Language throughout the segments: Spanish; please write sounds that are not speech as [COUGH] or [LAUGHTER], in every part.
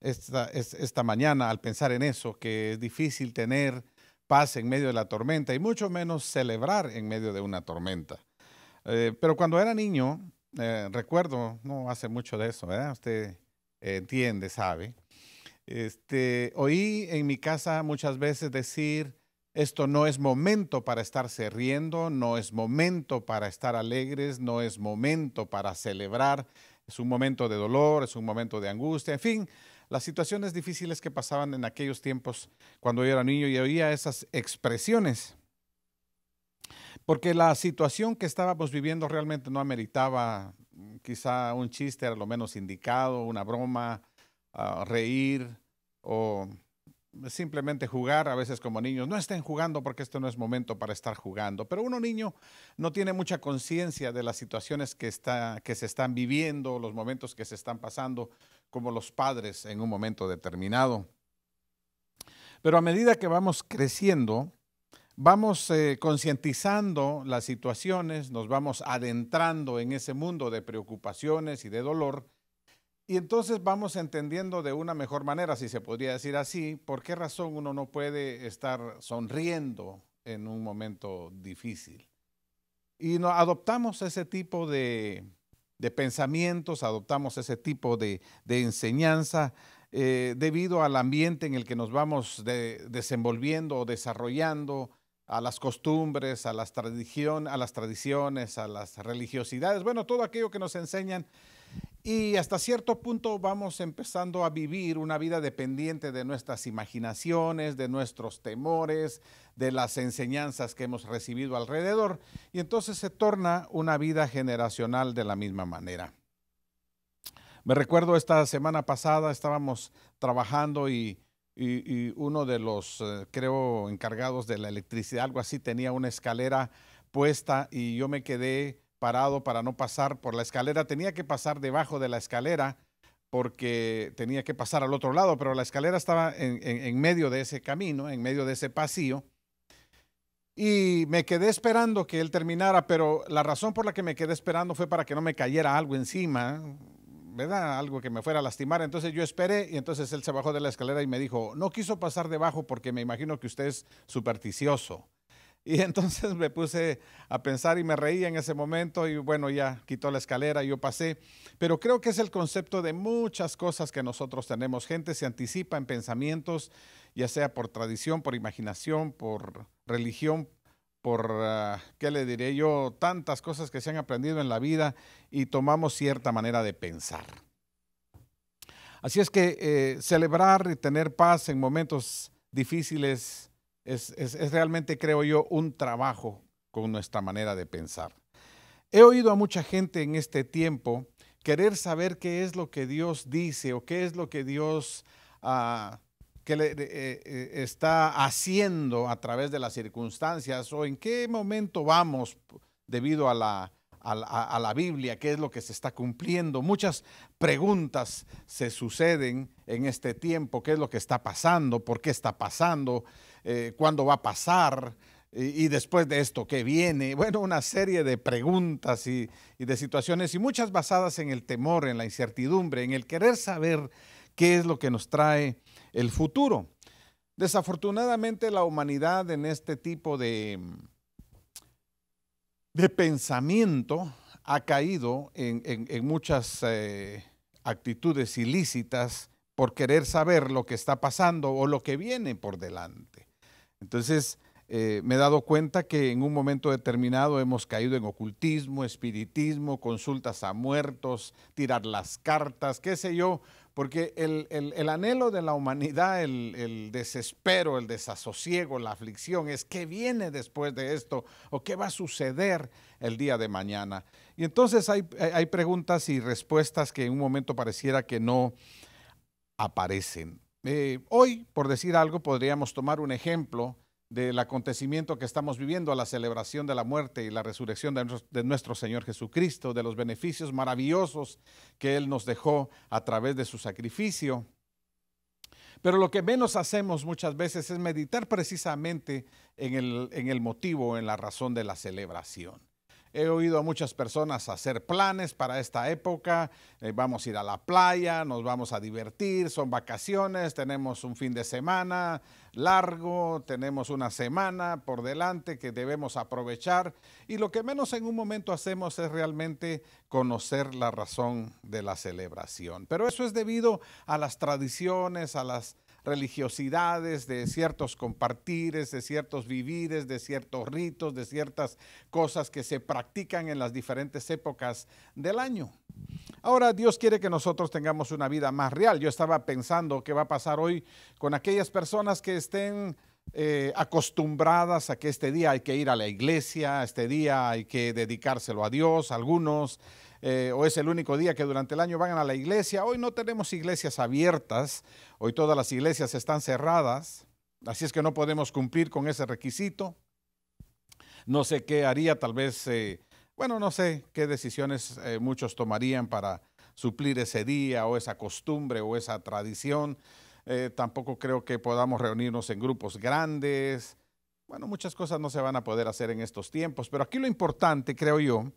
esta, esta mañana al pensar en eso, que es difícil tener paz en medio de la tormenta y mucho menos celebrar en medio de una tormenta. Eh, pero cuando era niño, eh, recuerdo, no hace mucho de eso, ¿verdad? Usted eh, entiende, sabe. Este, oí en mi casa muchas veces decir, esto no es momento para estarse riendo, no es momento para estar alegres, no es momento para celebrar, es un momento de dolor, es un momento de angustia, en fin, las situaciones difíciles que pasaban en aquellos tiempos cuando yo era niño y oía esas expresiones. Porque la situación que estábamos viviendo realmente no ameritaba mm, quizá un chiste, a lo menos indicado, una broma, ah, reír o simplemente jugar a veces como niños. No estén jugando porque esto no es momento para estar jugando. Pero uno niño no tiene mucha conciencia de las situaciones que, está, que se están viviendo, los momentos que se están pasando como los padres en un momento determinado. Pero a medida que vamos creciendo, vamos eh, concientizando las situaciones, nos vamos adentrando en ese mundo de preocupaciones y de dolor, y entonces vamos entendiendo de una mejor manera, si se podría decir así, por qué razón uno no puede estar sonriendo en un momento difícil. Y no, adoptamos ese tipo de, de pensamientos, adoptamos ese tipo de, de enseñanza eh, debido al ambiente en el que nos vamos desenvolviendo o desarrollando, a las costumbres, a las, tradición, a las tradiciones, a las religiosidades, bueno, todo aquello que nos enseñan y hasta cierto punto vamos empezando a vivir una vida dependiente de nuestras imaginaciones, de nuestros temores, de las enseñanzas que hemos recibido alrededor. Y entonces se torna una vida generacional de la misma manera. Me recuerdo esta semana pasada estábamos trabajando y, uno de los, eh, creo, encargados de la electricidad, algo así, tenía una escalera puesta y yo me quedé parado para no pasar por la escalera. Tenía que pasar debajo de la escalera porque tenía que pasar al otro lado, pero la escalera estaba en, medio de ese camino, en medio de ese pasillo. Y me quedé esperando que él terminara, pero la razón por la que me quedé esperando fue para que no me cayera algo encima, ¿verdad? Algo que me fuera a lastimar. Entonces yo esperé y entonces él se bajó de la escalera y me dijo, no quiso pasar debajo porque me imagino que usted es supersticioso. Y [LAUGHS] entonces me puse a pensar y me reía en ese momento y bueno, ya quitó la escalera, y yo pasé. Pero creo que es el concepto de muchas cosas que nosotros tenemos. Gente se anticipa en pensamientos, ya sea por tradición, por imaginación, por religión, por, ah, ¿qué le diré yo? Tantas cosas que se han aprendido en la vida y tomamos cierta manera de pensar. Así es que eh, celebrar y tener paz en momentos difíciles es, realmente, creo yo, un trabajo con nuestra manera de pensar. He oído a mucha gente en este tiempo querer saber qué es lo que Dios dice o qué es lo que Dios ah, que eh, eh, está haciendo a través de las circunstancias o en qué momento vamos debido a, la, a la Biblia, qué es lo que se está cumpliendo. Muchas preguntas se suceden en este tiempo, qué es lo que está pasando, por qué está pasando, eh, cuándo va a pasar y, después de esto qué viene. [LAUGHS] Bueno, una serie de preguntas y, de situaciones y muchas basadas en el temor, en la incertidumbre, en el querer saber qué es lo que nos trae el futuro. Desafortunadamente la humanidad en este tipo de, de pensamiento ha caído en, muchas eh, actitudes ilícitas por querer saber lo que está pasando o lo que viene por delante. Entonces, eh, me he dado cuenta que en un momento determinado hemos caído en ocultismo, espiritismo, consultas a muertos, tirar las cartas, qué sé yo, porque el, anhelo de la humanidad, el, desespero, el desasosiego, la aflicción es qué viene después de esto o qué va a suceder el día de mañana. Y entonces hay preguntas y respuestas que en un momento pareciera que no aparecen. Eh, hoy, por decir algo, podríamos tomar un ejemplo del acontecimiento que estamos viviendo a la celebración de la muerte y la resurrección de nuestro, Señor Jesucristo, de los beneficios maravillosos que Él nos dejó a través de su sacrificio. Pero lo que menos hacemos muchas veces es meditar precisamente en el, en el motivo, en la razón de la celebración. He oído a muchas personas hacer planes para esta época. Eh, vamos a ir a la playa, nos vamos a divertir, son vacaciones, tenemos un fin de semana largo, tenemos una semana por delante que debemos aprovechar y lo que menos en un momento hacemos es realmente conocer la razón de la celebración. Pero eso es debido a las tradiciones, a las religiosidades, de ciertos compartires, de ciertos vivires, de ciertos ritos, de ciertas cosas que se practican en las diferentes épocas del año. Ahora Dios quiere que nosotros tengamos una vida más real. Yo estaba pensando qué va a pasar hoy con aquellas personas que estén eh, acostumbradas a que este día hay que ir a la iglesia, este día hay que dedicárselo a Dios, algunos eh, o es el único día que durante el año van a la iglesia. Hoy no tenemos iglesias abiertas, hoy todas las iglesias están cerradas, así es que no podemos cumplir con ese requisito. No sé qué haría, tal vez, eh, bueno, no sé qué decisiones eh, muchos tomarían para suplir ese día o esa costumbre o esa tradición. tampoco creo que podamos reunirnos en grupos grandes. Bueno, muchas cosas no se van a poder hacer en estos tiempos, pero aquí lo importante, creo yo,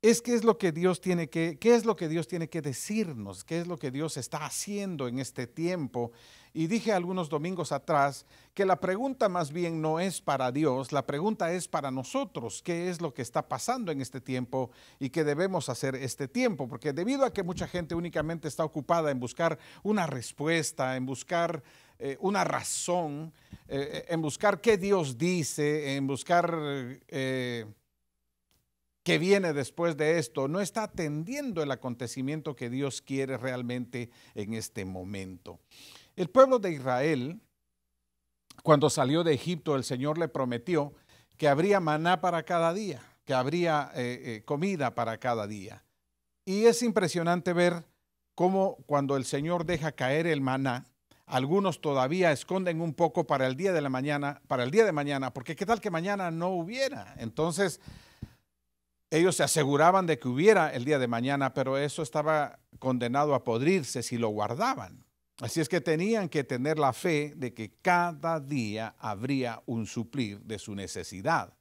es qué es lo que Dios tiene que, qué es lo que Dios tiene que decirnos, qué es lo que Dios está haciendo en este tiempo. Y dije algunos domingos atrás que la pregunta más bien no es para Dios, la pregunta es para nosotros, qué es lo que está pasando en este tiempo y qué debemos hacer este tiempo, porque debido a que mucha gente únicamente está ocupada en buscar una respuesta, en buscar eh, una razón, eh, eh, en buscar qué Dios dice, en buscar que viene después de esto, no está atendiendo el acontecimiento que Dios quiere realmente en este momento. El pueblo de Israel, cuando salió de Egipto, el Señor le prometió que habría maná para cada día, que habría eh, eh, comida para cada día. Y es impresionante ver cómo cuando el Señor deja caer el maná, algunos todavía esconden un poco para el día de la mañana, para el día de mañana, porque qué tal que mañana no hubiera. Entonces, ellos se aseguraban de que hubiera el día de mañana, pero eso estaba condenado a podrirse si lo guardaban. Así es que tenían que tener la fe de que cada día habría un suplir de su necesidad.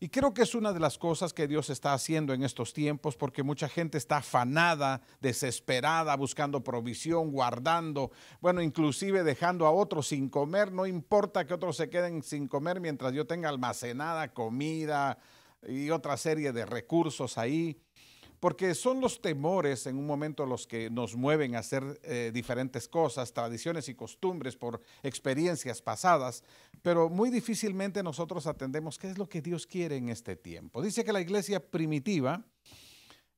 Y creo que es una de las cosas que Dios está haciendo en estos tiempos, porque mucha gente está afanada, desesperada, buscando provisión, guardando, bueno, inclusive dejando a otros sin comer, no importa que otros se queden sin comer mientras yo tenga almacenada comida, y otra serie de recursos ahí, porque son los temores en un momento los que nos mueven a hacer eh, diferentes cosas, tradiciones y costumbres por experiencias pasadas, pero muy difícilmente nosotros atendemos qué es lo que Dios quiere en este tiempo. Dice que la iglesia primitiva,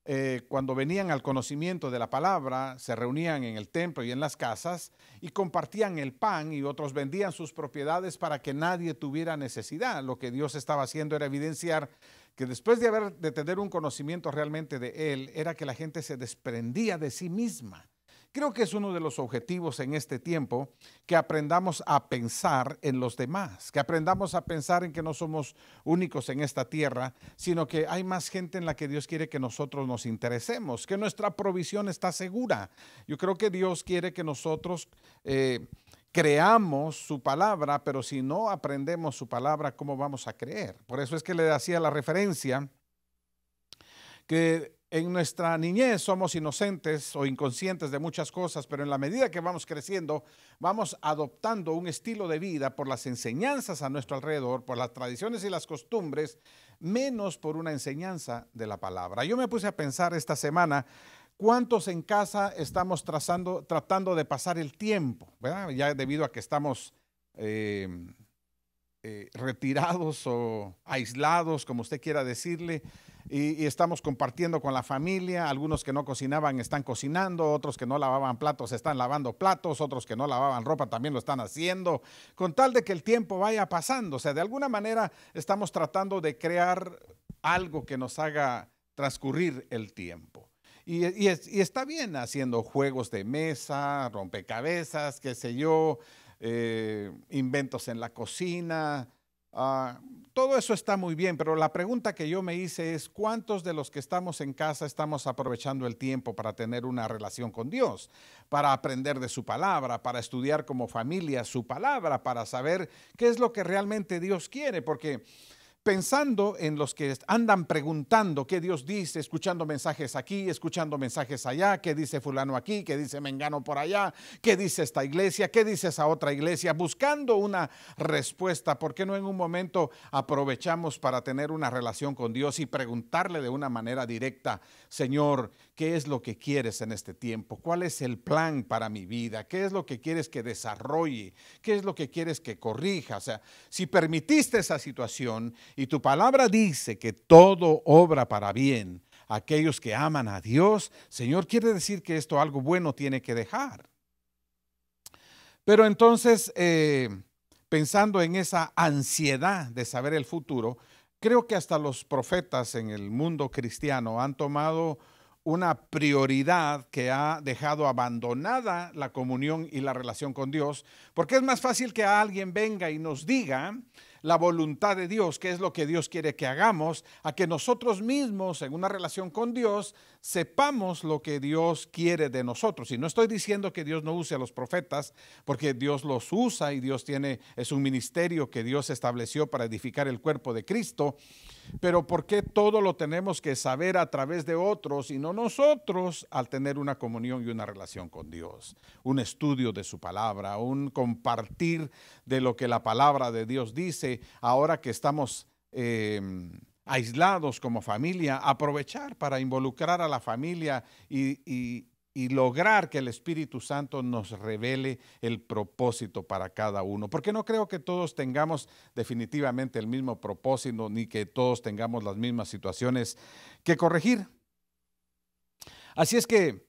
eh, cuando venían al conocimiento de la palabra, se reunían en el templo y en las casas y compartían el pan y otros vendían sus propiedades para que nadie tuviera necesidad. Lo que Dios estaba haciendo era evidenciar que después de haber de tener un conocimiento realmente de él, era que la gente se desprendía de sí misma. Creo que es uno de los objetivos en este tiempo que aprendamos a pensar en los demás, que aprendamos a pensar en que no somos únicos en esta tierra, sino que hay más gente en la que Dios quiere que nosotros nos interesemos, que nuestra provisión está segura. Yo creo que Dios quiere que nosotros eh, creamos su palabra, pero si no aprendemos su palabra, ¿cómo vamos a creer? Por eso es que le hacía la referencia que en nuestra niñez somos inocentes o inconscientes de muchas cosas, pero en la medida que vamos creciendo, vamos adoptando un estilo de vida por las enseñanzas a nuestro alrededor, por las tradiciones y las costumbres, menos por una enseñanza de la palabra. Yo me puse a pensar esta semana ¿Cuántos en casa estamos tratando de pasar el tiempo? Ya debido a que estamos eh, eh, retirados o aislados, como usted quiera decirle, y, estamos compartiendo con la familia. Algunos que no cocinaban están cocinando, otros que no lavaban platos están lavando platos, otros que no lavaban ropa también lo están haciendo, con tal de que el tiempo vaya pasando. O sea, de alguna manera estamos tratando de crear algo que nos haga transcurrir el tiempo. Y, está bien haciendo juegos de mesa, rompecabezas, qué sé yo, eh, inventos en la cocina. Ah, todo eso está muy bien, pero la pregunta que yo me hice es, ¿cuántos de los que estamos en casa estamos aprovechando el tiempo para tener una relación con Dios, para aprender de su palabra, para estudiar como familia su palabra, para saber qué es lo que realmente Dios quiere? Porque pensando en los que andan preguntando qué Dios dice, escuchando mensajes aquí, escuchando mensajes allá, qué dice fulano aquí, qué dice Mengano por allá, qué dice esta iglesia, qué dice esa otra iglesia, buscando una respuesta, ¿por qué no en un momento aprovechamos para tener una relación con Dios y preguntarle de una manera directa, Señor, ¿Qué es lo que quieres en este tiempo? ¿Cuál es el plan para mi vida? ¿Qué es lo que quieres que desarrolle? ¿Qué es lo que quieres que corrija? O sea, si permitiste esa situación y tu palabra dice que todo obra para bien, aquellos que aman a Dios, Señor, quiere decir que esto algo bueno tiene que dejar. Pero entonces, eh, pensando en esa ansiedad de saber el futuro, creo que hasta los profetas en el mundo cristiano han tomado una prioridad que ha dejado abandonada la comunión y la relación con Dios, porque es más fácil que alguien venga y nos diga la voluntad de Dios, qué es lo que Dios quiere que hagamos, a que nosotros mismos en una relación con Dios sepamos lo que Dios quiere de nosotros. Y no estoy diciendo que Dios no use a los profetas, porque Dios los usa y Dios tiene es un ministerio que Dios estableció para edificar el cuerpo de Cristo, pero ¿por qué todo lo tenemos que saber a través de otros y no nosotros al tener una comunión y una relación con Dios? Un estudio de su palabra, un compartir de lo que la palabra de Dios dice ahora que estamos... Em, aislados como familia, aprovechar para involucrar a la familia y, y lograr que el Espíritu Santo nos revele el propósito para cada uno. Porque no creo que todos tengamos definitivamente el mismo propósito ni que todos tengamos las mismas situaciones que corregir. Así es que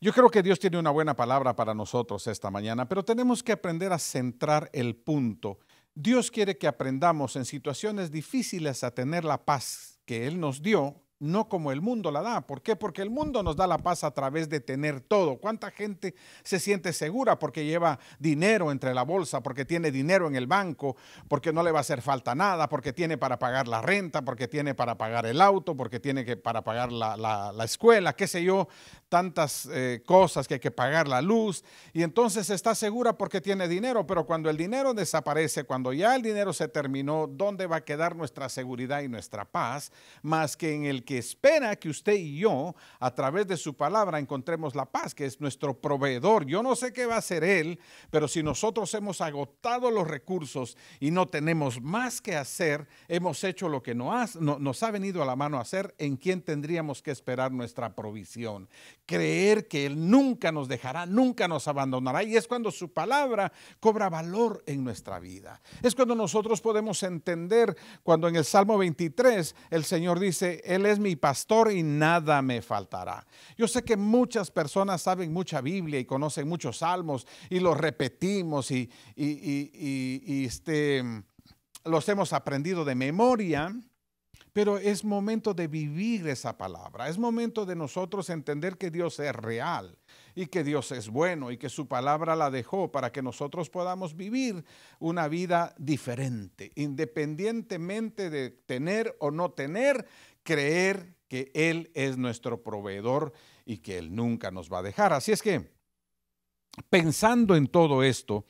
yo creo que Dios tiene una buena palabra para nosotros esta mañana, pero tenemos que aprender a centrar el punto. Dios quiere que aprendamos en situaciones difíciles a tener la paz que Él nos dio no como el mundo la da. ¿Por qué? Porque el mundo nos da la paz a través de tener todo. ¿Cuánta gente se siente segura porque lleva dinero entre la bolsa, porque tiene dinero en el banco, porque no le va a hacer falta nada, porque tiene para pagar la renta, porque tiene para pagar el auto, porque tiene que para pagar la, escuela, qué sé yo, tantas eh, cosas que hay que pagar la luz. Y entonces está segura porque tiene dinero, pero cuando el dinero desaparece, cuando ya el dinero se terminó, ¿dónde va a quedar nuestra seguridad y nuestra paz? Más que en el que espera que usted y yo, a través de su palabra, encontremos la paz, que es nuestro proveedor. Yo no sé qué va a ser Él, pero si nosotros hemos agotado los recursos y no tenemos más que hacer, hemos hecho lo que no nos ha venido a la mano hacer, ¿en quién tendríamos que esperar nuestra provisión? Creer que Él nunca nos dejará, nunca nos abandonará. Y es cuando su palabra cobra valor en nuestra vida. Es cuando nosotros podemos entender, cuando en el Salmo 23 el Señor dice, Él es mi pastor y nada me faltará. Yo sé que muchas personas saben mucha Biblia y conocen muchos salmos y los repetimos y, y, este, los hemos aprendido de memoria. Pero es momento de vivir esa palabra, es momento de nosotros entender que Dios es real y que Dios es bueno y que su palabra la dejó para que nosotros podamos vivir una vida diferente, independientemente de tener o no tener, creer que Él es nuestro proveedor y que Él nunca nos va a dejar. Así es que, pensando en todo esto,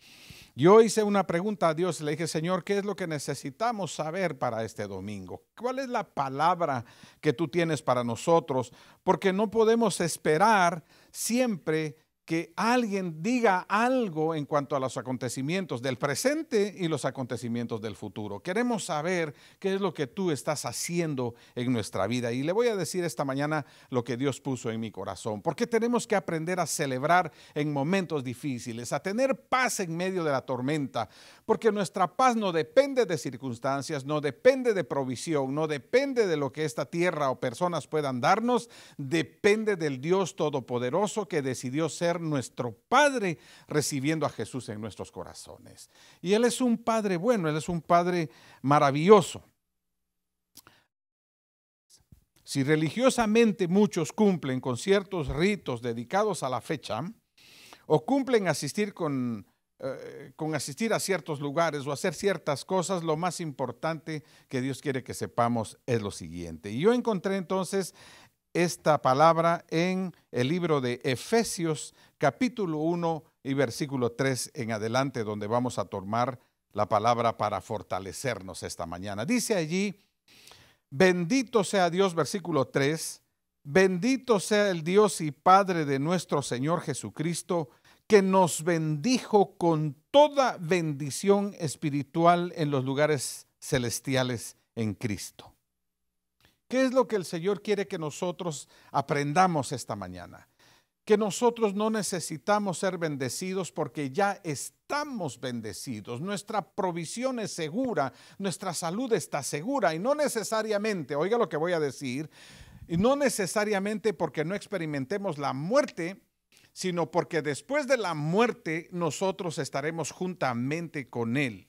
yo hice una pregunta a Dios, le dije, Señor, ¿qué es lo que necesitamos saber para este domingo? ¿Cuál es la palabra que tú tienes para nosotros? Porque no podemos esperar siempre que alguien diga algo en cuanto a los acontecimientos del presente y los acontecimientos del futuro. Queremos saber qué es lo que tú estás haciendo en nuestra vida. Y le voy a decir esta mañana lo que Dios puso en mi corazón. Porque tenemos que aprender a celebrar en momentos difíciles, a tener paz en medio de la tormenta. Porque nuestra paz no depende de circunstancias, no depende de provisión, no depende de lo que esta tierra o personas puedan darnos, depende del Dios Todopoderoso que decidió ser nuestro Padre recibiendo a Jesús en nuestros corazones. Y Él es un Padre bueno, Él es un Padre maravilloso. Si religiosamente muchos cumplen con ciertos ritos dedicados a la fecha, o cumplen asistir con, eh, con asistir a ciertos lugares o hacer ciertas cosas, lo más importante que Dios quiere que sepamos es lo siguiente. Y yo encontré entonces esta palabra en el libro de Efesios capítulo 1 y versículo 3 en adelante, donde vamos a tomar la palabra para fortalecernos esta mañana. Dice allí, bendito sea Dios, versículo 3, bendito sea el Dios y Padre de nuestro Señor Jesucristo, que nos bendijo con toda bendición espiritual en los lugares celestiales en Cristo. ¿Qué es lo que el Señor quiere que nosotros aprendamos esta mañana? Que nosotros no necesitamos ser bendecidos porque ya estamos bendecidos. Nuestra provisión es segura, nuestra salud está segura y no necesariamente, oiga lo que voy a decir, y no necesariamente porque no experimentemos la muerte, sino porque después de la muerte nosotros estaremos juntamente con Él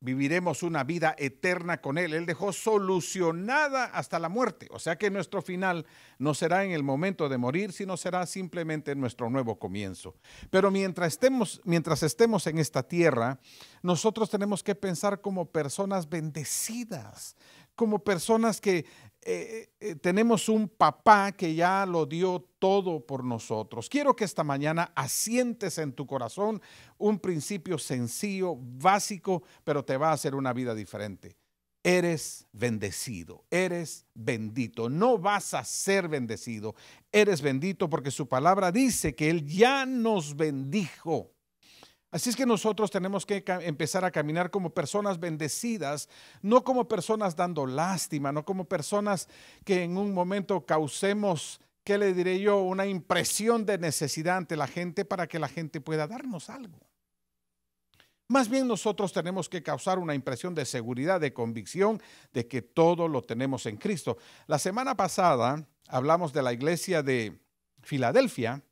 viviremos una vida eterna con Él. Él dejó solucionada hasta la muerte. O sea que nuestro final no será en el momento de morir, sino será simplemente nuestro nuevo comienzo. Pero mientras estemos, mientras estemos en esta tierra, nosotros tenemos que pensar como personas bendecidas, como personas que eh, eh, eh, tenemos un papá que ya lo dio todo por nosotros. Quiero que esta mañana asientes en tu corazón un principio sencillo, básico, pero te va a hacer una vida diferente. Eres bendecido, eres bendito, no vas a ser bendecido, eres bendito porque su palabra dice que Él ya nos bendijo Así es que nosotros tenemos que empezar a caminar como personas bendecidas, no como personas dando lástima, no como personas que en un momento causemos, ¿qué le diré yo?, una impresión de necesidad ante la gente para que la gente pueda darnos algo. Más bien nosotros tenemos que causar una impresión de seguridad, de convicción, de que todo lo tenemos en Cristo. La semana pasada hablamos de la iglesia de Filadelfia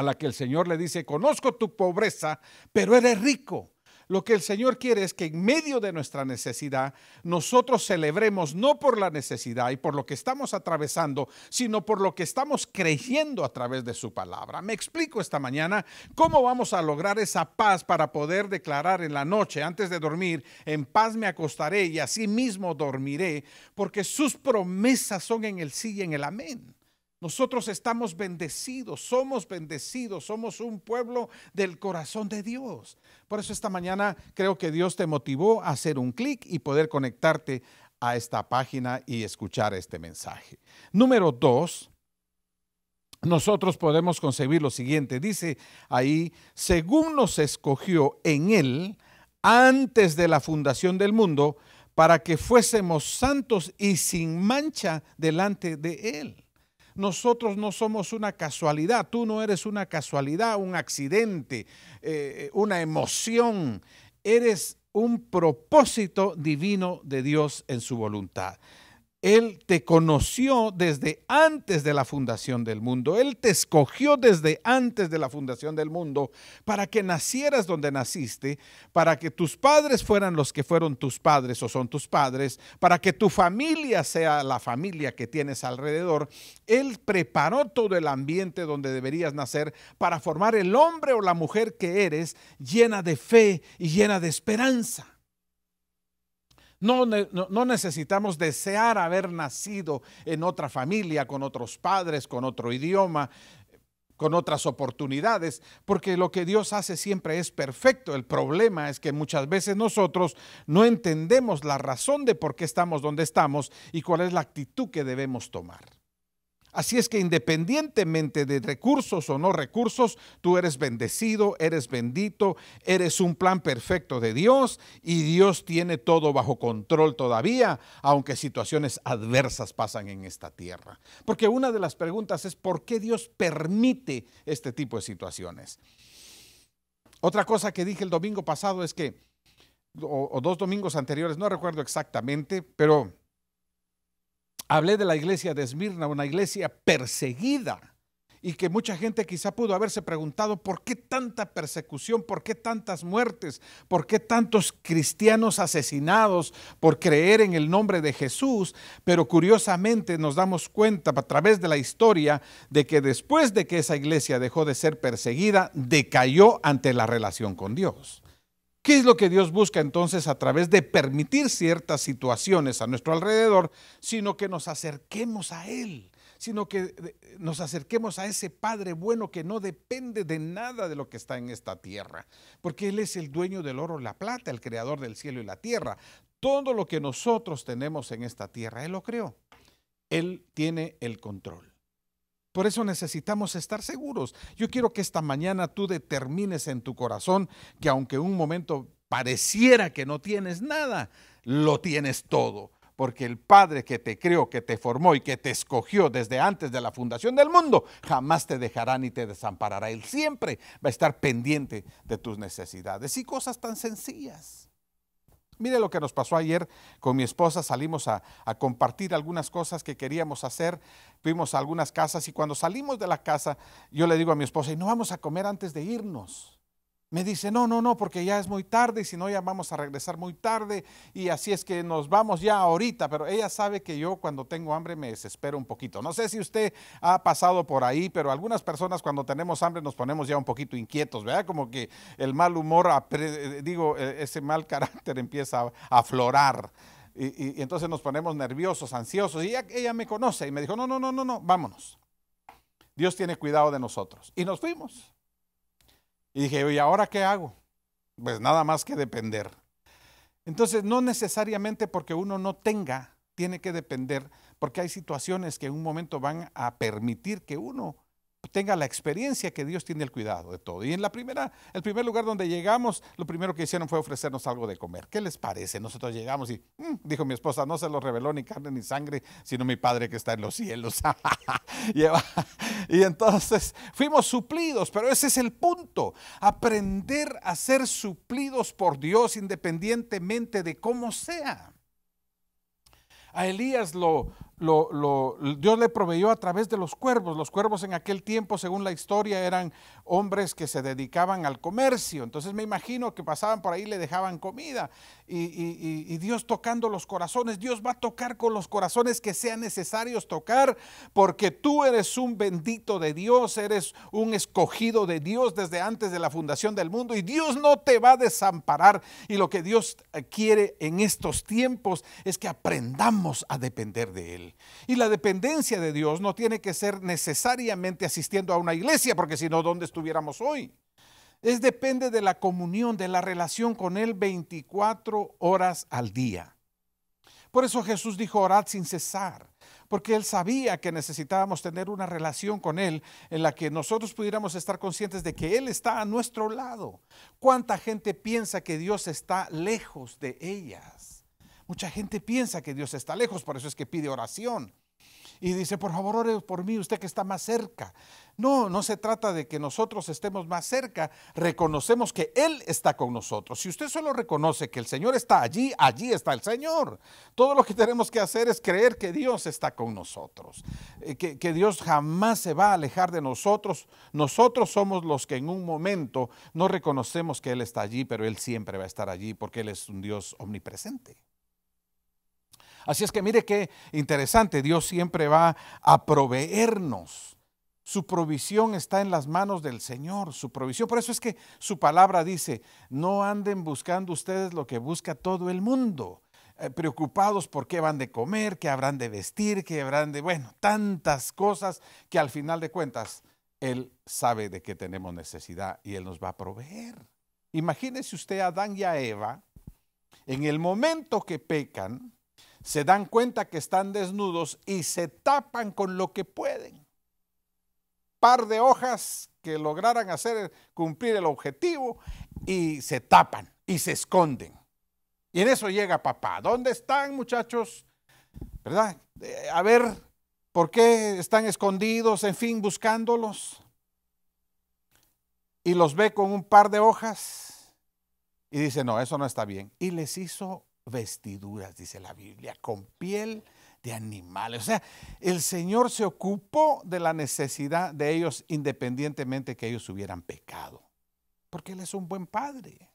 a la que el Señor le dice, conozco tu pobreza, pero eres rico. Lo que el Señor quiere es que en medio de nuestra necesidad nosotros celebremos no por la necesidad y por lo que estamos atravesando, sino por lo que estamos creyendo a través de su palabra. Me explico esta mañana cómo vamos a lograr esa paz para poder declarar en la noche, antes de dormir, en paz me acostaré y así mismo dormiré, porque sus promesas son en el sí y en el amén. Nosotros estamos bendecidos, somos bendecidos, somos un pueblo del corazón de Dios. Por eso esta mañana creo que Dios te motivó a hacer un clic y poder conectarte a esta página y escuchar este mensaje. Número dos, nosotros podemos concebir lo siguiente. Dice ahí, según nos escogió en Él antes de la fundación del mundo, para que fuésemos santos y sin mancha delante de Él. Nosotros no somos una casualidad, tú no eres una casualidad, un accidente, eh, una emoción, eres un propósito divino de Dios en su voluntad. Él te conoció desde antes de la fundación del mundo. Él te escogió desde antes de la fundación del mundo para que nacieras donde naciste, para que tus padres fueran los que fueron tus padres o son tus padres, para que tu familia sea la familia que tienes alrededor. Él preparó todo el ambiente donde deberías nacer para formar el hombre o la mujer que eres llena de fe y llena de esperanza. No, necesitamos desear haber nacido en otra familia, con otros padres, con otro idioma, con otras oportunidades, porque lo que Dios hace siempre es perfecto. El problema es que muchas veces nosotros no entendemos la razón de por qué estamos donde estamos y cuál es la actitud que debemos tomar. Así es que independientemente de recursos o no recursos, tú eres bendecido, eres bendito, eres un plan perfecto de Dios y Dios tiene todo bajo control todavía, aunque situaciones adversas pasan en esta tierra. Porque una de las preguntas es por qué Dios permite este tipo de situaciones. Otra cosa que dije el domingo pasado es que, o, dos domingos anteriores, no recuerdo exactamente, pero Hablé de la iglesia de Esmirna, una iglesia perseguida y que mucha gente quizá pudo haberse preguntado por qué tanta persecución, por qué tantas muertes, por qué tantos cristianos asesinados por creer en el nombre de Jesús, pero curiosamente nos damos cuenta a través de la historia de que después de que esa iglesia dejó de ser perseguida, decayó ante la relación con Dios. ¿Qué es lo que Dios busca entonces a través de permitir ciertas situaciones a nuestro alrededor, sino que nos acerquemos a Él, sino que eh, nos acerquemos a ese Padre bueno que no depende de nada de lo que está en esta tierra, porque Él es el dueño del oro y la plata, el creador del cielo y la tierra. Todo lo que nosotros tenemos en esta tierra, Él lo creó. Él tiene el control. Por eso necesitamos estar seguros. Yo quiero que esta mañana tú determines en tu corazón que aunque un momento pareciera que no tienes nada, lo tienes todo. Porque el Padre que te creó, que te formó y que te escogió desde antes de la fundación del mundo, jamás te dejará ni te desamparará. Él siempre va a estar pendiente de tus necesidades y cosas tan sencillas. Mire lo que nos pasó ayer con mi esposa, salimos a, compartir algunas cosas que queríamos hacer, fuimos a algunas casas y cuando salimos de la casa yo le digo a mi esposa, y no vamos a comer antes de irnos me dice, no, no, no, porque ya es muy tarde y si no ya vamos a regresar muy tarde y así es que nos vamos ya ahorita, pero ella sabe que yo cuando tengo hambre me desespero un poquito. No sé si usted ha pasado por ahí, pero algunas personas cuando tenemos hambre nos ponemos ya un poquito inquietos, ¿verdad? Como que el mal humor, eh, digo, e, ese mal [LAUGHS] carácter empieza a aflorar. Y, entonces nos ponemos nerviosos, ansiosos. Y ella, ella me conoce y me dijo, no, no, no, no, no, vámonos. Dios tiene cuidado de nosotros. Y nos fuimos. Y dije, ¿y ahora qué hago? Pues nada más que depender. Entonces, no necesariamente porque uno no tenga, tiene que depender, porque hay situaciones que en un momento van a permitir que uno tenga la experiencia que Dios tiene el cuidado de todo. Y en la primera, el primer lugar donde llegamos, lo primero que hicieron fue ofrecernos algo de comer. ¿Qué les parece? Nosotros llegamos y mm", dijo mi esposa, no se lo reveló ni carne ni sangre, sino mi Padre que está en los cielos. [LAUGHS] y entonces fuimos suplidos, pero ese es el punto, aprender a ser suplidos por Dios independientemente de cómo sea. A Elías lo, lo, Dios le proveyó a través de los cuervos. Los cuervos en aquel tiempo, según la historia, eran hombres que se dedicaban al comercio. Entonces me imagino que pasaban por ahí, y le dejaban comida y, Dios tocando los corazones. Dios va a tocar con los corazones que sean necesarios tocar porque tú eres un bendito de Dios, eres un escogido de Dios desde antes de la fundación del mundo y Dios no te va a desamparar. Y lo que Dios quiere en estos tiempos es que aprendamos a depender de Él. Y la dependencia de Dios no tiene que ser necesariamente asistiendo a una iglesia porque si no, ¿dónde hubiéramos hoy. Es depende de la comunión, de la relación con Él 24 horas al día. Por eso Jesús dijo, orad sin cesar, porque Él sabía que necesitábamos tener una relación con Él en la que nosotros pudiéramos estar conscientes de que Él está a nuestro lado. ¿Cuánta gente piensa que Dios está lejos de ellas? Mucha gente piensa que Dios está lejos, por eso es que pide oración y dice, por favor, ore por mí, usted que está más cerca. No, no se trata de que nosotros estemos más cerca, reconocemos que Él está con nosotros. Si usted solo reconoce que el Señor está allí, allí está el Señor. Todo lo que tenemos que hacer es creer que Dios está con nosotros, eh, que, que Dios jamás se va a alejar de nosotros. Nosotros somos los que en un momento no reconocemos que Él está allí, pero Él siempre va a estar allí porque Él es un Dios omnipresente. Así es que mire qué interesante, Dios siempre va a proveernos. Su provisión está en las manos del Señor, su provisión. Por eso es que su palabra dice, no anden buscando ustedes lo que busca todo el mundo, eh, preocupados por qué van de comer, qué habrán de vestir, qué habrán de, bueno, tantas cosas que al final de cuentas Él sabe de qué tenemos necesidad y Él nos va a proveer. Imagínese usted a Adán y a Eva en el momento que pecan, se dan cuenta que están desnudos y se tapan con lo que pueden. Par de hojas que lograran hacer cumplir el objetivo y se tapan y se esconden. Y en eso llega papá. ¿Dónde están muchachos? ¿Verdad? Eh, a ver, ¿por qué están escondidos? En fin, buscándolos. Y los ve con un par de hojas y dice, no, eso no está bien. Y les hizo vestiduras, dice la Biblia, con piel de animales. O sea, el Señor se ocupó de la necesidad de ellos independientemente que ellos hubieran pecado, porque Él es un buen padre.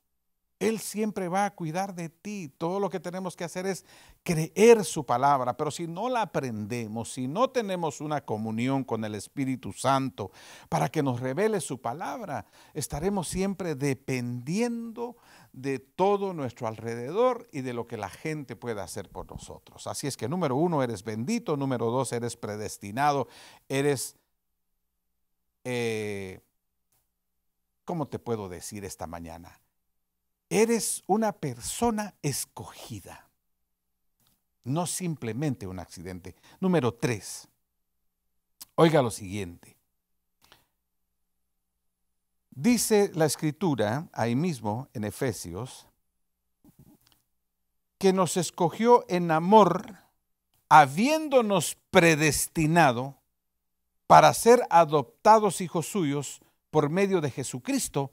Él siempre va a cuidar de ti. Todo lo que tenemos que hacer es creer su palabra, pero si no la aprendemos, si no tenemos una comunión con el Espíritu Santo para que nos revele su palabra, estaremos siempre dependiendo de todo nuestro alrededor y de lo que la gente pueda hacer por nosotros. Así es que número uno, eres bendito, número dos, eres predestinado, eres... Eh, ¿Cómo te puedo decir esta mañana? Eres una persona escogida, no simplemente un accidente. Número tres, oiga lo siguiente. Dice la escritura ahí mismo en Efesios que nos escogió en amor habiéndonos predestinado para ser adoptados hijos suyos por medio de Jesucristo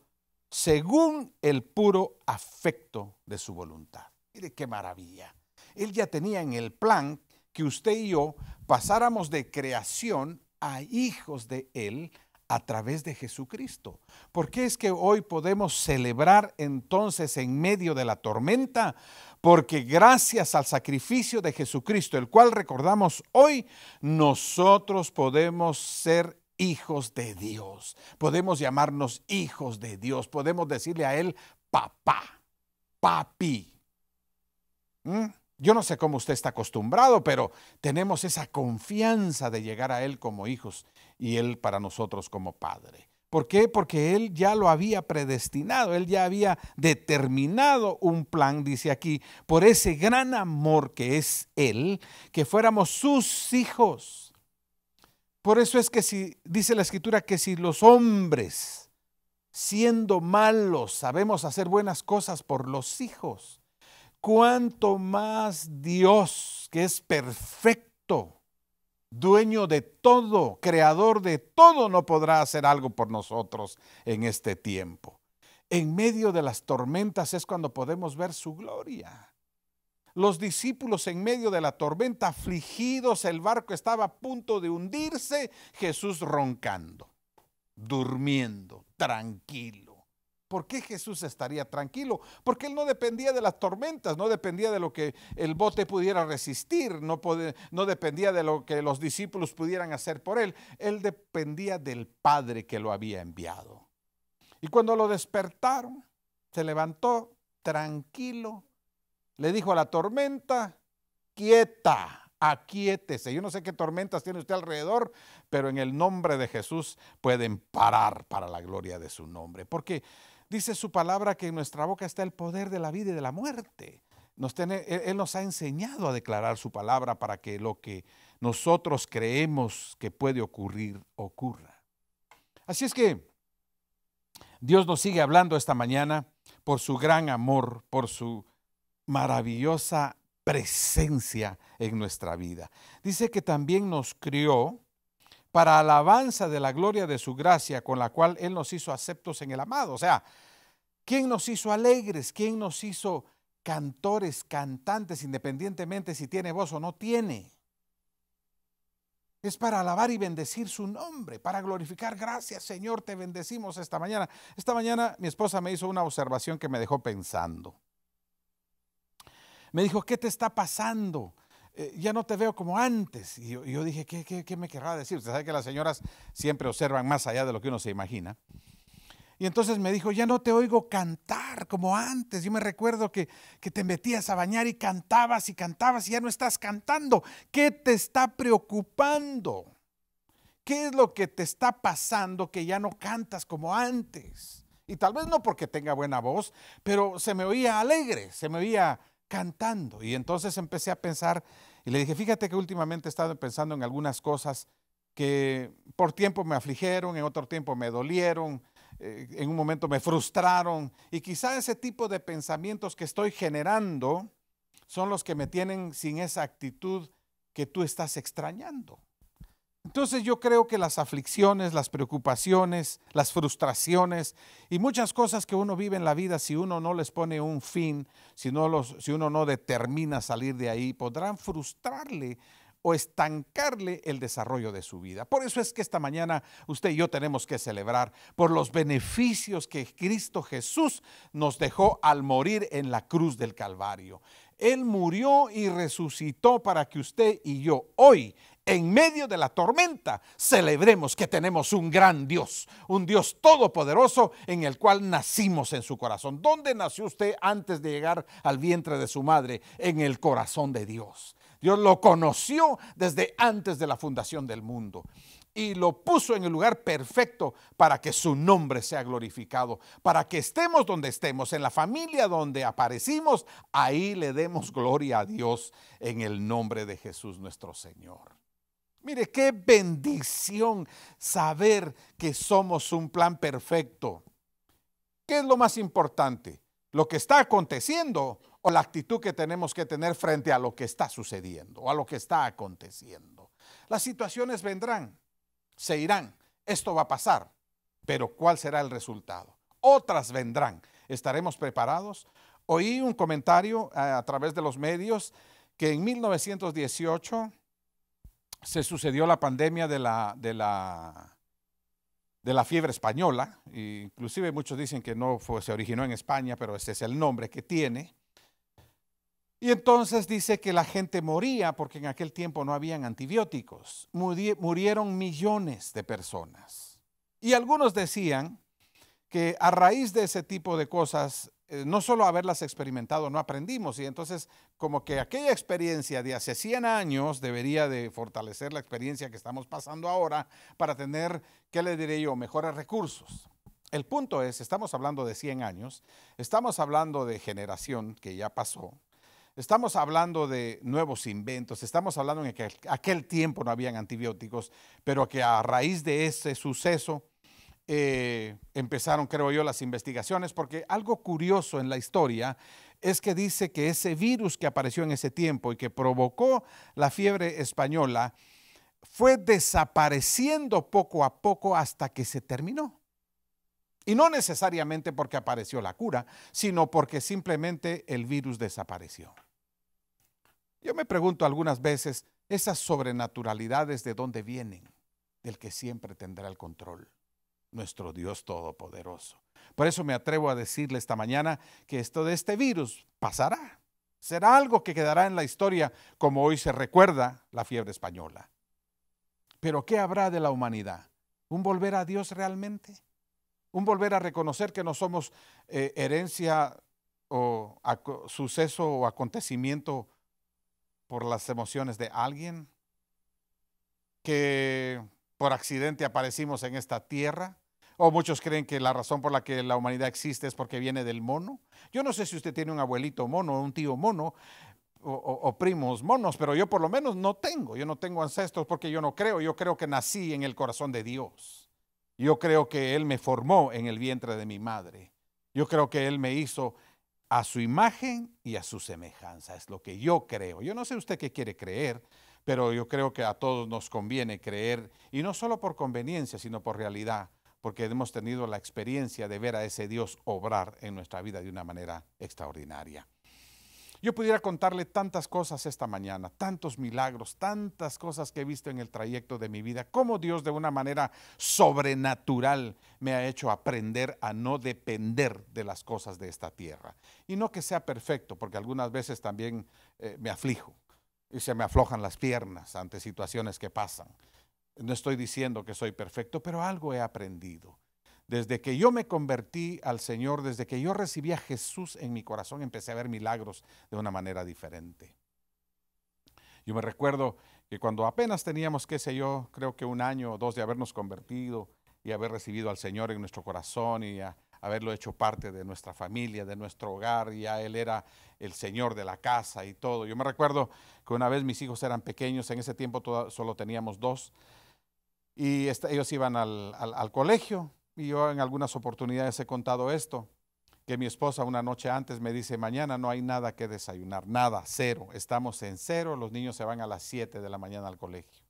según el puro afecto de su voluntad. Mire qué maravilla. Él ya tenía en el plan que usted y yo pasáramos de creación a hijos de Él a través de Jesucristo. ¿Por qué es que hoy podemos celebrar entonces en medio de la tormenta? Porque gracias al sacrificio de Jesucristo, el cual recordamos hoy, nosotros podemos ser hijos de Dios. Podemos llamarnos hijos de Dios. Podemos decirle a Él papá, papi. ¿Mm? Yo no sé cómo usted está acostumbrado, pero tenemos esa confianza de llegar a Él como hijos y Él para nosotros como Padre. ¿Por qué? Porque Él ya lo había predestinado, Él ya había determinado un plan, dice aquí, por ese gran amor que es Él, que fuéramos sus hijos. Por eso es que si dice la escritura que si los hombres siendo malos sabemos hacer buenas cosas por los hijos, cuánto más Dios, que es perfecto, dueño de todo, creador de todo, no podrá hacer algo por nosotros en este tiempo. En medio de las tormentas es cuando podemos ver su gloria los discípulos en medio de la tormenta, afligidos, el barco estaba a punto de hundirse, Jesús roncando, durmiendo, tranquilo. ¿Por qué Jesús estaría tranquilo? Porque él no dependía de las tormentas, no dependía de lo que el bote pudiera resistir, no, dependía de lo que los discípulos pudieran hacer por él, él dependía del Padre que lo había enviado. Y cuando lo despertaron, se levantó tranquilo le dijo a la tormenta, quieta, aquietese. Yo no sé qué tormentas tiene usted alrededor, pero en el nombre de Jesús pueden parar para la gloria de su nombre. Porque dice su palabra que en nuestra boca está el poder de la vida y de la muerte. Nos tiene, e, él nos ha enseñado a declarar su palabra para que lo que nosotros creemos que puede ocurrir, ocurra. Así es que Dios nos sigue hablando esta mañana por su gran amor, por su maravillosa presencia en nuestra vida. Dice que también nos crió para alabanza de la gloria de su gracia con la cual Él nos hizo aceptos en el amado. O sea, ¿quién nos hizo alegres? ¿Quién nos hizo cantores, cantantes, independientemente si tiene voz o no tiene? Es para alabar y bendecir su nombre, para glorificar. Gracias Señor, te bendecimos esta mañana. Esta mañana mi esposa me hizo una observación que me dejó pensando. Me dijo, ¿qué te está pasando? Eh, ya no te veo como antes. Y yo, dije, ¿Qué, me querrá decir? Usted sabe que las señoras siempre observan más allá de lo que uno se imagina. Y entonces me dijo, ya no te oigo cantar como antes. Yo me recuerdo que, que te metías a bañar y cantabas y cantabas y ya no estás cantando. ¿Qué te está preocupando? ¿Qué es lo que te está pasando que ya no cantas como antes? Y tal vez no porque tenga buena voz, pero se me oía alegre, se me oía cantando. Y entonces empecé a pensar y le dije, fíjate que últimamente he estado pensando en algunas cosas que por tiempo me afligieron, en otro tiempo me dolieron, eh, en un momento me frustraron. Y quizá ese tipo de pensamientos que estoy generando son los que me tienen sin esa actitud que tú estás extrañando. Entonces yo creo que las aflicciones, las preocupaciones, las frustraciones y muchas cosas que uno vive en la vida, si uno no les pone un fin, si, si uno no determina salir de ahí, podrán frustrarle o estancarle el desarrollo de su vida. Por eso es que esta mañana usted y yo tenemos que celebrar por los beneficios que Cristo Jesús nos dejó al morir en la cruz del Calvario. Él murió y resucitó para que usted y yo hoy en medio de la tormenta, celebremos que tenemos un gran Dios, un Dios todopoderoso en el cual nacimos en su corazón. ¿Dónde nació usted antes de llegar al vientre de su madre? En el corazón de Dios. Dios lo conoció desde antes de la fundación del mundo y lo puso en el lugar perfecto para que su nombre sea glorificado, para que estemos donde estemos, en la familia donde aparecimos, ahí le demos gloria a Dios en el nombre de Jesús nuestro Señor. Mire, qué bendición saber que somos un plan perfecto. ¿Qué es lo más importante? ¿Lo que está aconteciendo o la actitud que tenemos que tener frente a lo que está sucediendo o a lo que está aconteciendo? Las situaciones vendrán, se irán, esto va a pasar, pero ¿cuál será el resultado? Otras vendrán. ¿Estaremos preparados? Oí un comentario eh, a, través de los medios que en 1918 se sucedió la pandemia de la, de la, de la fiebre española, inclusive muchos dicen que no se originó en España, pero ese es el nombre que tiene. Y entonces dice que la gente moría porque en aquel tiempo no habían antibióticos. Murieron millones de personas. Y algunos decían que a raíz de ese tipo de cosas eh, no solo haberlas experimentado, no aprendimos. Y entonces, como que aquella experiencia de hace 100 años debería de fortalecer la experiencia que estamos pasando ahora para tener, ¿qué le diré yo?, mejores recursos. El punto es, estamos hablando de 100 años, estamos hablando de generación que ya pasó, Estamos hablando de nuevos inventos, estamos hablando en que aquel tiempo no habían antibióticos, pero que a raíz de ese suceso eh, empezaron, creo yo, las investigaciones, porque algo curioso en la historia es que dice que ese virus que apareció en ese tiempo y que provocó la fiebre española fue desapareciendo poco a poco hasta que se terminó. Y no necesariamente porque apareció la cura, sino porque simplemente el virus desapareció. Yo me pregunto algunas veces, esas sobrenaturalidades de dónde vienen, del que siempre tendrá el control nuestro Dios Todopoderoso. Por eso me atrevo a decirle esta mañana que esto de este virus pasará. Será algo que quedará en la historia como hoy se recuerda la fiebre española. Pero ¿qué habrá de la humanidad? ¿Un volver a Dios realmente? ¿Un volver a reconocer que no somos eh, herencia o suceso o acontecimiento por las emociones de alguien? ¿Que por accidente aparecimos en esta tierra? O muchos creen que la razón por la que la humanidad existe es porque viene del mono. Yo no sé si usted tiene un abuelito mono, un tío mono, o, primos monos, pero yo por lo menos no tengo, yo no tengo ancestros porque yo no creo, yo creo que nací en el corazón de Dios. Yo creo que Él me formó en el vientre de mi madre. Yo creo que Él me hizo a su imagen y a su semejanza, es lo que yo creo. Yo no sé usted qué quiere creer, pero yo creo que a todos nos conviene creer, y no solo por conveniencia, sino por realidad porque hemos tenido la experiencia de ver a ese Dios obrar en nuestra vida de una manera extraordinaria. Yo pudiera contarle tantas cosas esta mañana, tantos milagros, tantas cosas que he visto en el trayecto de mi vida, cómo Dios de una manera sobrenatural me ha hecho aprender a no depender de las cosas de esta tierra. Y no que sea perfecto, porque algunas veces también eh, me aflijo y se me aflojan las piernas ante situaciones que pasan. No estoy diciendo que soy perfecto, pero algo he aprendido. Desde que yo me convertí al Señor, desde que yo recibí a Jesús en mi corazón, empecé a ver milagros de una manera diferente. Yo me recuerdo que cuando apenas teníamos, qué sé yo, creo que un año o dos de habernos convertido y haber recibido al Señor en nuestro corazón y haberlo hecho parte de nuestra familia, de nuestro hogar, ya él era el señor de la casa y todo. Yo me recuerdo que una vez mis hijos eran pequeños, en ese tiempo solo teníamos dos, y ellos iban al, colegio. Y yo en algunas oportunidades he contado esto, que mi esposa una noche antes me dice, mañana no hay nada que desayunar, nada, cero, estamos en cero, los niños se van a las 7 de la mañana al colegio.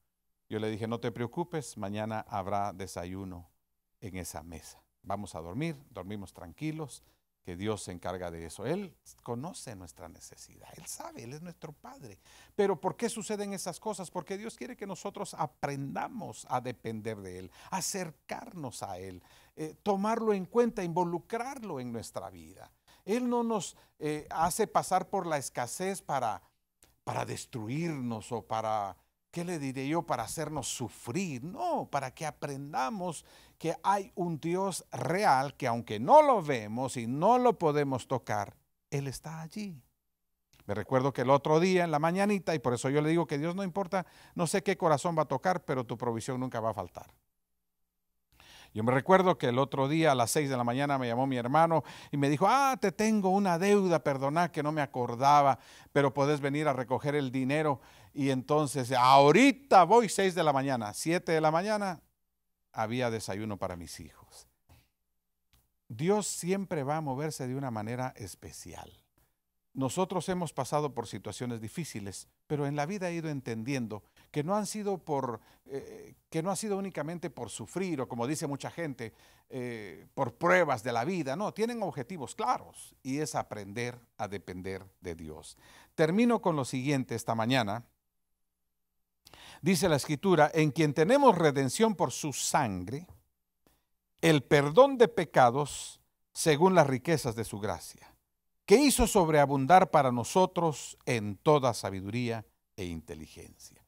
Yo le dije, no te preocupes, mañana habrá desayuno en esa mesa. Vamos a dormir, dormimos tranquilos, que Dios se encarga de eso. Él conoce nuestra necesidad, Él sabe, Él es nuestro Padre. Pero ¿por qué suceden esas cosas? Porque Dios quiere que nosotros aprendamos a depender de Él, acercarnos a Él, eh, tomarlo en cuenta, involucrarlo en nuestra vida. Él no nos eh, hace pasar por la escasez para, para destruirnos o para ¿qué le diré yo para hacernos sufrir? No, para que aprendamos que hay un Dios real que aunque no lo vemos y no lo podemos tocar, Él está allí. Me recuerdo que el otro día, en la mañanita, y por eso yo le digo que Dios no importa, no sé qué corazón va a tocar, pero tu provisión nunca va a faltar. Yo me recuerdo que el otro día a las seis de la mañana me llamó mi hermano y me dijo, ah, te tengo una deuda, perdona que no me acordaba, pero podés venir a recoger el dinero. Y entonces, ahorita voy, 6 de la mañana, 7 de la mañana, había desayuno para mis hijos. Dios siempre va a moverse de una manera especial. Nosotros hemos pasado por situaciones difíciles, pero en la vida he ido entendiendo que no han sido por, eh, que no ha sido únicamente por sufrir o como dice mucha gente, eh, por pruebas de la vida. No, tienen objetivos claros y es aprender a depender de Dios. Termino con lo siguiente esta mañana dice la escritura, en quien tenemos redención por su sangre, el perdón de pecados según las riquezas de su gracia, que hizo sobreabundar para nosotros en toda sabiduría e inteligencia.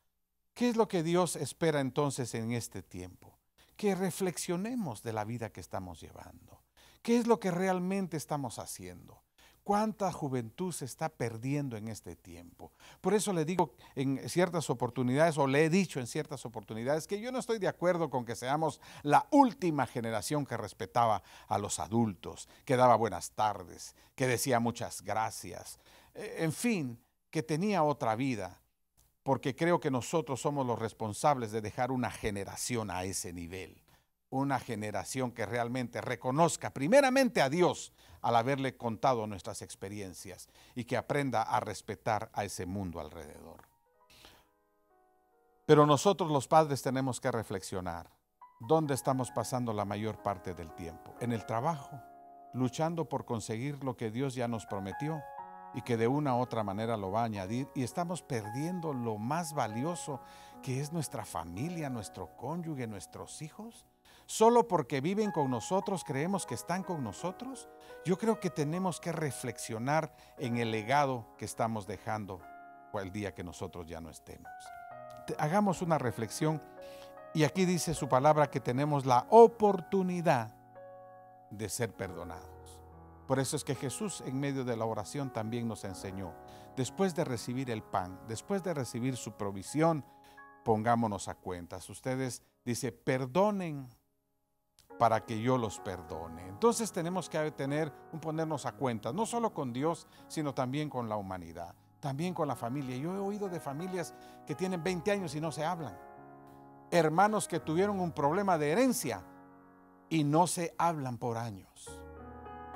¿Qué es lo que Dios espera entonces en este tiempo? Que reflexionemos de la vida que estamos llevando. ¿Qué es lo que realmente estamos haciendo? ¿Cuánta juventud se está perdiendo en este tiempo? Por eso le digo en ciertas oportunidades, o le he dicho en ciertas oportunidades, que yo no estoy de acuerdo con que seamos la última generación que respetaba a los adultos, que daba buenas tardes, que decía muchas gracias, eh, en fin, que tenía otra vida, porque creo que nosotros somos los responsables de dejar una generación a ese nivel una generación que realmente reconozca primeramente a Dios al haberle contado nuestras experiencias y que aprenda a respetar a ese mundo alrededor. Pero nosotros los padres tenemos que reflexionar. ¿Dónde estamos pasando la mayor parte del tiempo? En el trabajo, luchando por conseguir lo que Dios ya nos prometió y que de una u otra manera lo va a añadir y estamos perdiendo lo más valioso que es nuestra familia, nuestro cónyuge, nuestros hijos solo porque viven con nosotros creemos que están con nosotros? Yo creo que tenemos que reflexionar en el legado que estamos dejando el día que nosotros ya no estemos. Hagamos una reflexión y aquí dice su palabra que tenemos la oportunidad de ser perdonados. Por eso es que Jesús en medio de la oración también nos enseñó, después de recibir el pan, después de recibir su provisión, pongámonos a cuentas. Ustedes dice, perdonen para que yo los perdone. Entonces tenemos que tener un ponernos a cuenta, no solo con Dios, sino también con la humanidad, también con la familia. Yo he oído de familias que tienen 20 años y no se hablan. Hermanos que tuvieron un problema de herencia y no se hablan por años.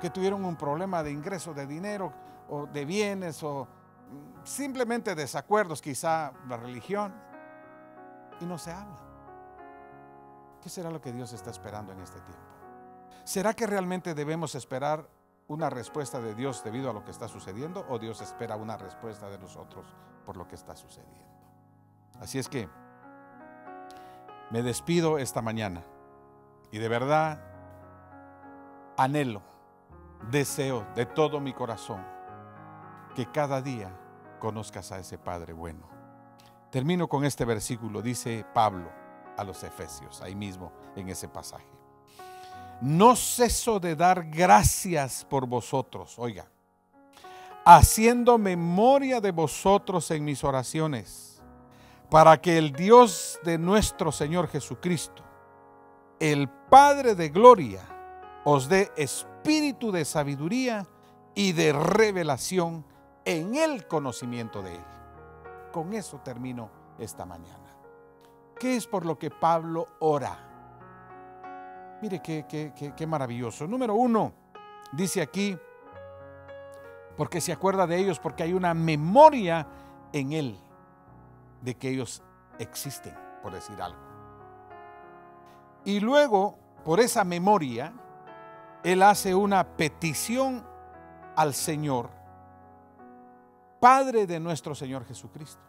Que tuvieron un problema de ingreso de dinero o de bienes o mm, simplemente desacuerdos, quizá la religión, y no se hablan. ¿Qué será lo que Dios está esperando en este tiempo? ¿Será que realmente debemos esperar una respuesta de Dios debido a lo que está sucediendo o Dios espera una respuesta de nosotros por lo que está sucediendo? Así es que me despido esta mañana y de verdad anhelo, deseo de todo mi corazón que cada día conozcas a ese Padre bueno. Termino con este versículo, dice Pablo, a los Efesios, ahí mismo en ese pasaje. No ceso de dar gracias por vosotros, oiga, haciendo memoria de vosotros en mis oraciones, para que el Dios de nuestro Señor Jesucristo, el Padre de Gloria, os dé espíritu de sabiduría y de revelación en el conocimiento de Él. Con eso termino esta mañana. ¿Qué es por lo que Pablo ora? Mire qué, qué maravilloso. Número uno, dice aquí, porque se acuerda de ellos, porque hay una memoria en él de que ellos existen, por decir algo. Y luego, por esa memoria, él hace una petición al Señor, Padre de nuestro Señor Jesucristo.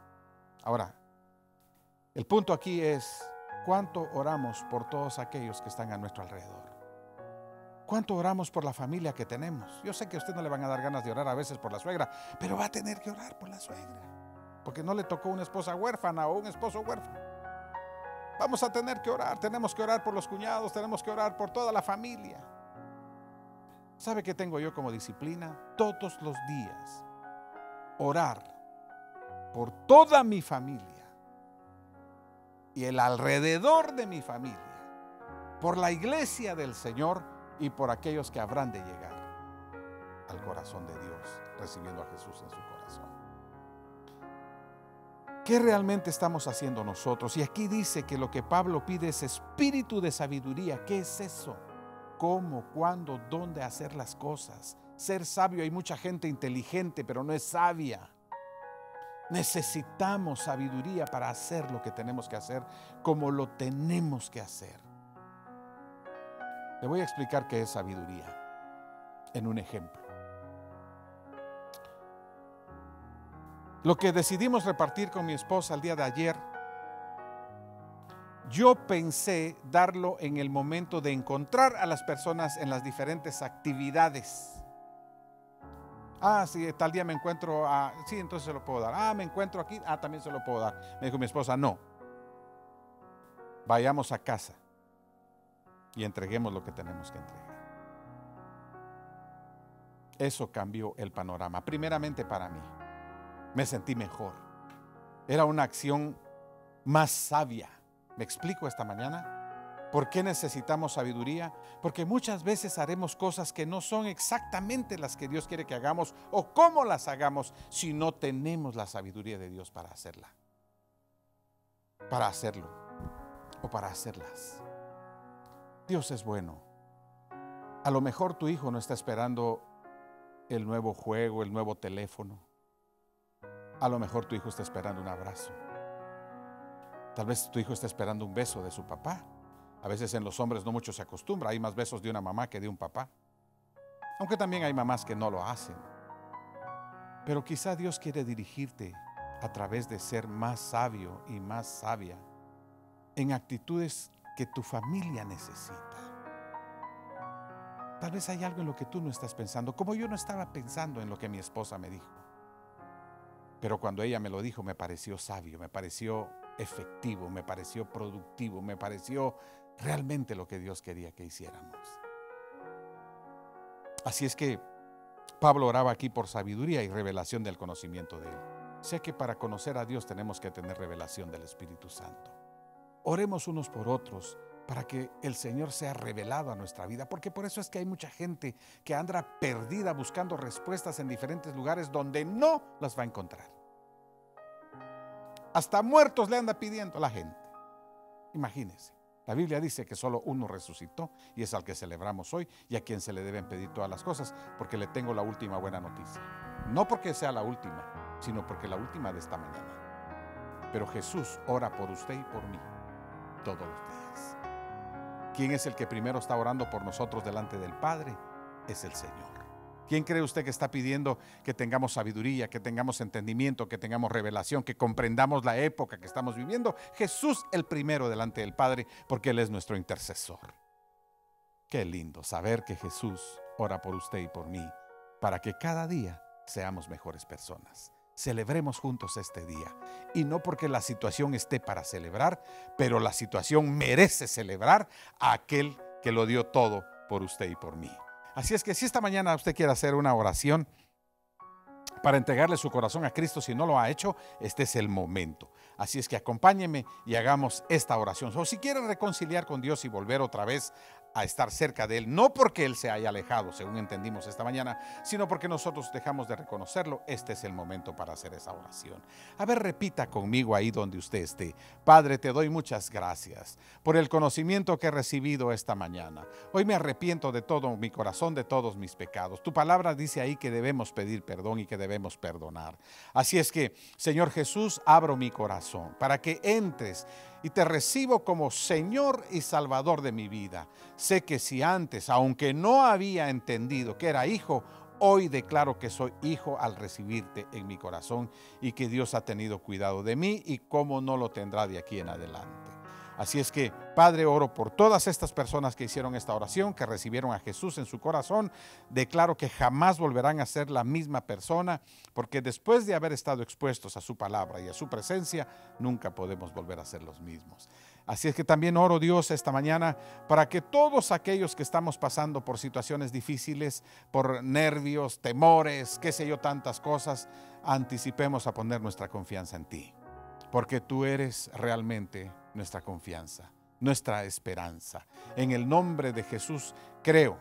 Ahora, el punto aquí es cuánto oramos por todos aquellos que están a nuestro alrededor. ¿Cuánto oramos por la familia que tenemos? Yo sé que a usted no le van a dar ganas de orar a veces por la suegra, pero va a tener que orar por la suegra, porque no le tocó una esposa huérfana o un esposo huérfano. Vamos a tener que orar, tenemos que orar por los cuñados, tenemos que orar por toda la familia. ¿Sabe qué tengo yo como disciplina? Todos los días orar por toda mi familia y el alrededor de mi familia, por la iglesia del Señor y por aquellos que habrán de llegar al corazón de Dios, recibiendo a Jesús en su corazón. ¿Qué realmente estamos haciendo nosotros? Y aquí dice que lo que Pablo pide es espíritu de sabiduría. ¿Qué es eso? ¿Cómo, cuándo, dónde hacer las cosas? Ser sabio. Hay mucha gente inteligente, pero no es sabia. Necesitamos sabiduría para hacer lo que tenemos que hacer como lo tenemos que hacer. Le voy a explicar qué es sabiduría en un ejemplo. Lo que decidimos repartir con mi esposa el día de ayer, yo pensé darlo en el momento de encontrar a las personas en las diferentes actividades Ah, sí, eh, tal día me encuentro, sí, entonces se lo puedo dar. Ah, me encuentro aquí, ah, también se lo puedo dar. Me dijo mi esposa, no. Vayamos a casa y entreguemos lo que tenemos que entregar. Eso cambió el panorama, primeramente para mí. Me sentí mejor. Era una acción más sabia. ¿Me explico esta mañana? ¿Por qué necesitamos sabiduría? Porque muchas veces haremos cosas que no son exactamente las que Dios quiere que hagamos o cómo las hagamos si no tenemos la sabiduría de Dios para hacerla. Para hacerlo o para hacerlas. Dios es bueno. A lo mejor tu hijo no está esperando el nuevo juego, el nuevo teléfono. A lo mejor tu hijo está esperando un abrazo. Tal vez tu hijo está esperando un beso de su papá a veces en los hombres no mucho se acostumbra, hay más besos de una mamá que de un papá. Aunque también hay mamás que no lo hacen. Pero quizá Dios quiere dirigirte a través de ser más sabio y más sabia en actitudes que tu familia necesita. Tal vez hay algo en lo que tú no estás pensando, como yo no estaba pensando en lo que mi esposa me dijo. Pero cuando ella me lo dijo me pareció sabio, me pareció efectivo, me pareció productivo, me pareció realmente lo que Dios quería que hiciéramos. Así es que Pablo oraba aquí por sabiduría y revelación del conocimiento de Él. Sé que para conocer a Dios tenemos que tener revelación del Espíritu Santo. Oremos unos por otros para que el Señor sea revelado a nuestra vida, porque por eso es que hay mucha gente que anda perdida buscando respuestas en diferentes lugares donde no las va a encontrar. Hasta muertos le anda pidiendo a la gente. Imagínense. La Biblia dice que solo uno resucitó y es al que celebramos hoy y a quien se le deben pedir todas las cosas, porque le tengo la última buena noticia. No porque sea la última, sino porque la última de esta mañana. Pero Jesús ora por usted y por mí todos los días. ¿Quién es el que primero está orando por nosotros delante del Padre? Es el Señor. ¿Quién cree usted que está pidiendo que tengamos sabiduría, que tengamos entendimiento, que tengamos revelación, que comprendamos la época que estamos viviendo? Jesús el primero delante del Padre, porque Él es nuestro intercesor. Qué lindo saber que Jesús ora por usted y por mí, para que cada día seamos mejores personas. Celebremos juntos este día. Y no porque la situación esté para celebrar, pero la situación merece celebrar a aquel que lo dio todo por usted y por mí. Así es que si esta mañana usted quiere hacer una oración para entregarle su corazón a Cristo, si no lo ha hecho, este es el momento. Así es que acompáñeme y hagamos esta oración. O si quiere reconciliar con Dios y volver otra vez a estar cerca de Él, no porque Él se haya alejado, según entendimos esta mañana, sino porque nosotros dejamos de reconocerlo, este es el momento para hacer esa oración. A ver, repita conmigo ahí donde usted esté. Padre, te doy muchas gracias por el conocimiento que he recibido esta mañana. Hoy me arrepiento de todo mi corazón, de todos mis pecados. Tu palabra dice ahí que debemos pedir perdón y que debemos perdonar. Así es que, Señor Jesús, abro mi corazón para que entres y te recibo como Señor y Salvador de mi vida. Sé que si antes, aunque no había entendido que era hijo, hoy declaro que soy hijo al recibirte en mi corazón y que Dios ha tenido cuidado de mí y cómo no lo tendrá de aquí en adelante. Así es que, Padre, oro por todas estas personas que hicieron esta oración, que recibieron a Jesús en su corazón. Declaro que jamás volverán a ser la misma persona, porque después de haber estado expuestos a su palabra y a su presencia, nunca podemos volver a ser los mismos. Así es que también oro Dios esta mañana para que todos aquellos que estamos pasando por situaciones difíciles, por nervios, temores, qué sé yo, tantas cosas, anticipemos a poner nuestra confianza en ti porque tú eres realmente nuestra confianza, nuestra esperanza. En el nombre de Jesús creo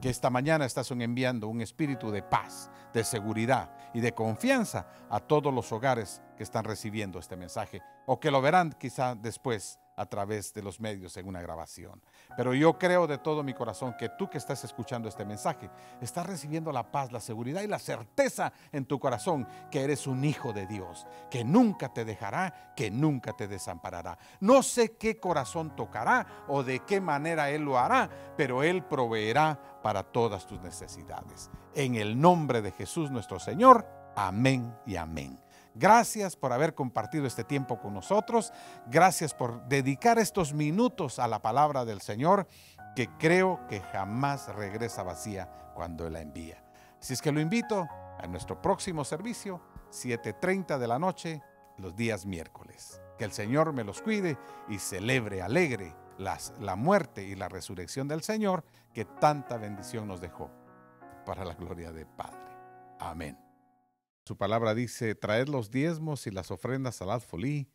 que esta mañana estás enviando un espíritu de paz, de seguridad y de confianza a todos los hogares que están recibiendo este mensaje o que lo verán quizá después a través de los medios en una grabación. Pero yo creo de todo mi corazón que tú que estás escuchando este mensaje, estás recibiendo la paz, la seguridad y la certeza en tu corazón que eres un hijo de Dios, que nunca te dejará, que nunca te desamparará. No sé qué corazón tocará o de qué manera Él lo hará, pero Él proveerá para todas tus necesidades. En el nombre de Jesús nuestro Señor, amén y amén. Gracias por haber compartido este tiempo con nosotros. Gracias por dedicar estos minutos a la palabra del Señor, que creo que jamás regresa vacía cuando la envía. Así es que lo invito a nuestro próximo servicio, 7.30 de la noche, los días miércoles. Que el Señor me los cuide y celebre alegre las, la muerte y la resurrección del Señor, que tanta bendición nos dejó para la gloria del Padre. Amén. Su palabra dice, traed los diezmos y las ofrendas al alfolí,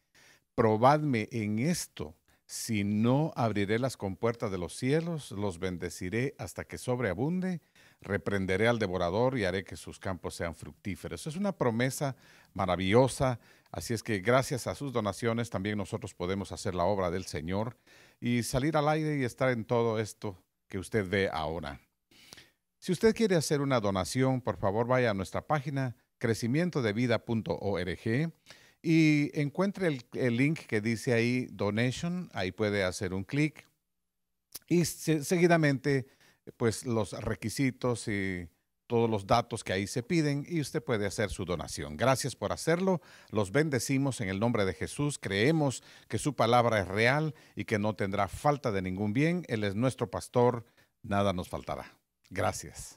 probadme en esto, si no abriré las compuertas de los cielos, los bendeciré hasta que sobreabunde, reprenderé al devorador y haré que sus campos sean fructíferos. Es una promesa maravillosa, así es que gracias a sus donaciones también nosotros podemos hacer la obra del Señor y salir al aire y estar en todo esto que usted ve ahora. Si usted quiere hacer una donación, por favor vaya a nuestra página crecimientodevida.org y encuentre el, link que dice ahí donation, ahí puede hacer un clic y seguidamente pues los requisitos y todos los datos que ahí se piden y usted puede hacer su donación. Gracias por hacerlo. Los bendecimos en el nombre de Jesús. Creemos que su palabra es real y que no tendrá falta de ningún bien. Él es nuestro pastor. Nada nos faltará. Gracias.